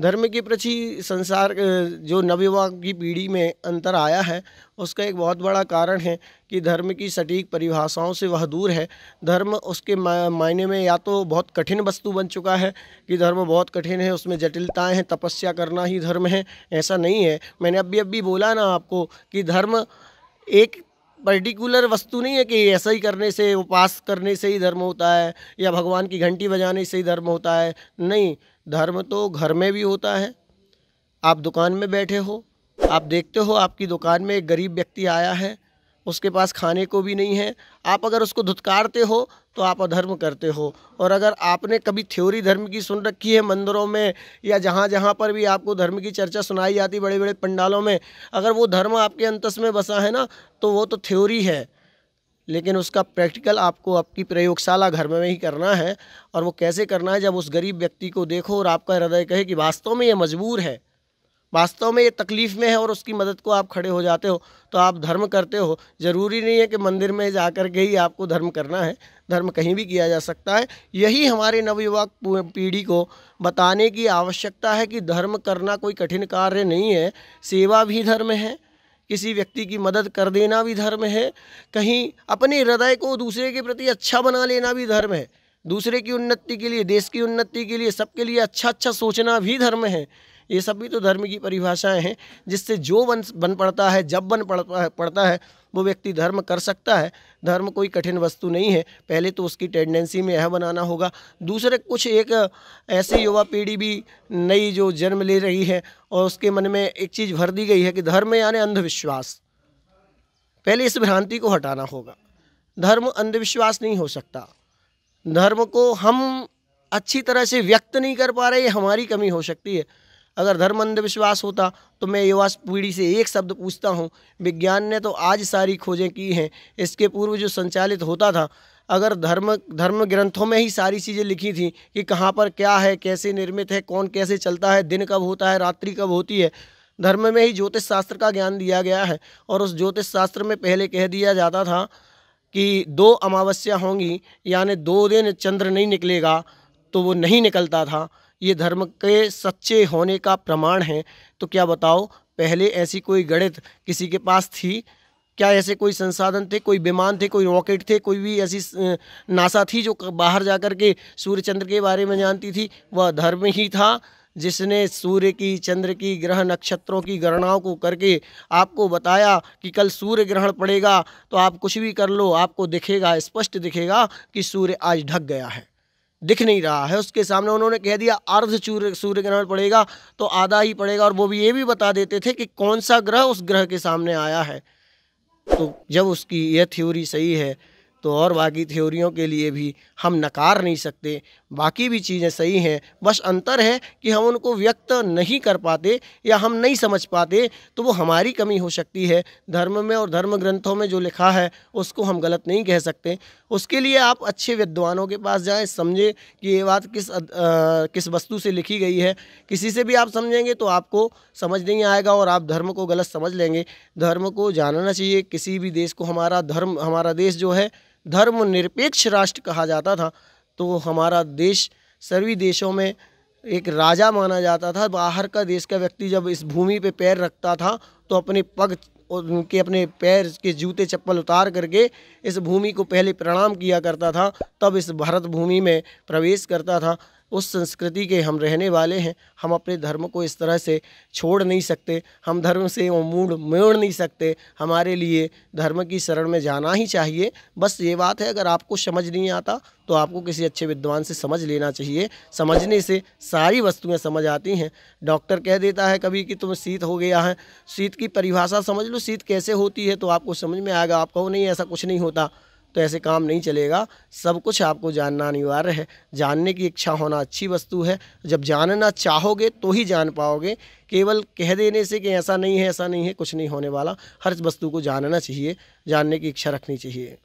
धर्म के प्रति संसार जो नवयुवा की पीढ़ी में अंतर आया है उसका एक बहुत बड़ा कारण है कि धर्म की सटीक परिभाषाओं से वह दूर है धर्म उसके मायने में या तो बहुत कठिन वस्तु बन चुका है कि धर्म बहुत कठिन है उसमें जटिलताएं हैं तपस्या करना ही धर्म है ऐसा नहीं है मैंने अभी अभी बोला ना आपको कि धर्म एक पर्टिकुलर वस्तु नहीं है कि ऐसा ही करने से उपवास करने से ही धर्म होता है या भगवान की घंटी बजाने से ही धर्म होता है नहीं धर्म तो घर में भी होता है आप दुकान में बैठे हो आप देखते हो आपकी दुकान में एक गरीब व्यक्ति आया है उसके पास खाने को भी नहीं है आप अगर उसको धुतकारते हो तो आप अधर्म करते हो और अगर आपने कभी थ्योरी धर्म की सुन रखी है मंदिरों में या जहाँ जहाँ पर भी आपको धर्म की चर्चा सुनाई जाती बड़े बड़े पंडालों में अगर वो धर्म आपके अंतस में बसा है ना तो वो तो थ्योरी है लेकिन उसका प्रैक्टिकल आपको आपकी प्रयोगशाला घर में ही करना है और वो कैसे करना है जब उस गरीब व्यक्ति को देखो और आपका हृदय कहे कि वास्तव में ये मजबूर है वास्तव में ये तकलीफ़ में है और उसकी मदद को आप खड़े हो जाते हो तो आप धर्म करते हो ज़रूरी नहीं है कि मंदिर में जा कर के ही आपको धर्म करना है धर्म कहीं भी किया जा सकता है यही हमारे नवयुवक पीढ़ी को बताने की आवश्यकता है कि धर्म करना कोई कठिन कार्य नहीं है सेवा भी धर्म है किसी व्यक्ति की मदद कर देना भी धर्म है कहीं अपने हृदय को दूसरे के प्रति अच्छा बना लेना भी धर्म है दूसरे की उन्नति के लिए देश की उन्नति के लिए सबके लिए अच्छा अच्छा सोचना भी धर्म है ये सब भी तो धर्म की परिभाषाएं हैं जिससे जो बन बन पड़ता है जब बन पड़ता है पड़ता है वो व्यक्ति धर्म कर सकता है धर्म कोई कठिन वस्तु नहीं है पहले तो उसकी टेंडेंसी में यह बनाना होगा दूसरे कुछ एक ऐसी युवा पीढ़ी भी नई जो जन्म ले रही है और उसके मन में एक चीज़ भर दी गई है कि धर्म यानी अंधविश्वास पहले इस भ्रांति को हटाना होगा धर्म अंधविश्वास नहीं हो सकता धर्म को हम अच्छी तरह से व्यक्त नहीं कर पा रहे हमारी कमी हो सकती है अगर धर्म अंधविश्वास होता तो मैं युवा पीढ़ी से एक शब्द पूछता हूँ विज्ञान ने तो आज सारी खोजें की हैं इसके पूर्व जो संचालित होता था अगर धर्म धर्म ग्रंथों में ही सारी चीज़ें लिखी थी कि कहाँ पर क्या है कैसे निर्मित है कौन कैसे चलता है दिन कब होता है रात्रि कब होती है धर्म में ही ज्योतिष शास्त्र का ज्ञान दिया गया है और उस ज्योतिष शास्त्र में पहले कह दिया जाता था कि दो अमावस्या होंगी यानी दो दिन चंद्र नहीं निकलेगा तो वो नहीं निकलता था ये धर्म के सच्चे होने का प्रमाण है तो क्या बताओ पहले ऐसी कोई गणित किसी के पास थी क्या ऐसे कोई संसाधन थे कोई विमान थे कोई रॉकेट थे कोई भी ऐसी नासा थी जो बाहर जा कर के सूर्य चंद्र के बारे में जानती थी वह धर्म ही था जिसने सूर्य की चंद्र की ग्रह नक्षत्रों की गणनाओं को करके आपको बताया कि कल सूर्य ग्रहण पड़ेगा तो आप कुछ भी कर लो आपको दिखेगा स्पष्ट दिखेगा कि सूर्य आज ढक गया है दिख नहीं रहा है उसके सामने उन्होंने कह दिया अर्ध सूर्य सूर्य ग्रहण पड़ेगा तो आधा ही पड़ेगा और वो भी ये भी बता देते थे कि कौन सा ग्रह उस ग्रह के सामने आया है तो जब उसकी यह थ्योरी सही है तो और बाकी थ्योरियों के लिए भी हम नकार नहीं सकते बाकी भी चीज़ें सही हैं बस अंतर है कि हम उनको व्यक्त नहीं कर पाते या हम नहीं समझ पाते तो वो हमारी कमी हो सकती है धर्म में और धर्म ग्रंथों में जो लिखा है उसको हम गलत नहीं कह सकते उसके लिए आप अच्छे विद्वानों के पास जाएं समझें कि ये बात किस आ, किस वस्तु से लिखी गई है किसी से भी आप समझेंगे तो आपको समझ नहीं आएगा और आप धर्म को गलत समझ लेंगे धर्म को जानना चाहिए किसी भी देश को हमारा धर्म हमारा देश जो है धर्मनिरपेक्ष राष्ट्र कहा जाता था तो हमारा देश सभी देशों में एक राजा माना जाता था बाहर का देश का व्यक्ति जब इस भूमि पे पैर रखता था तो अपने पग और उनके अपने पैर के जूते चप्पल उतार करके इस भूमि को पहले प्रणाम किया करता था तब इस भारत भूमि में प्रवेश करता था उस संस्कृति के हम रहने वाले हैं हम अपने धर्म को इस तरह से छोड़ नहीं सकते हम धर्म से मूड मोड़ नहीं सकते हमारे लिए धर्म की शरण में जाना ही चाहिए बस ये बात है अगर आपको समझ नहीं आता तो आपको किसी अच्छे विद्वान से समझ लेना चाहिए समझने से सारी वस्तुएं समझ आती हैं डॉक्टर कह देता है कभी कि तुम्हें शीत हो गया है शीत की परिभाषा समझ लो शीत कैसे होती है तो आपको समझ में आएगा आप कहो नहीं ऐसा कुछ नहीं होता तो ऐसे काम नहीं चलेगा सब कुछ आपको जानना अनिवार्य है जानने की इच्छा होना अच्छी वस्तु है जब जानना चाहोगे तो ही जान पाओगे केवल कह देने से कि ऐसा नहीं है ऐसा नहीं है कुछ नहीं होने वाला हर वस्तु को जानना चाहिए जानने की इच्छा रखनी चाहिए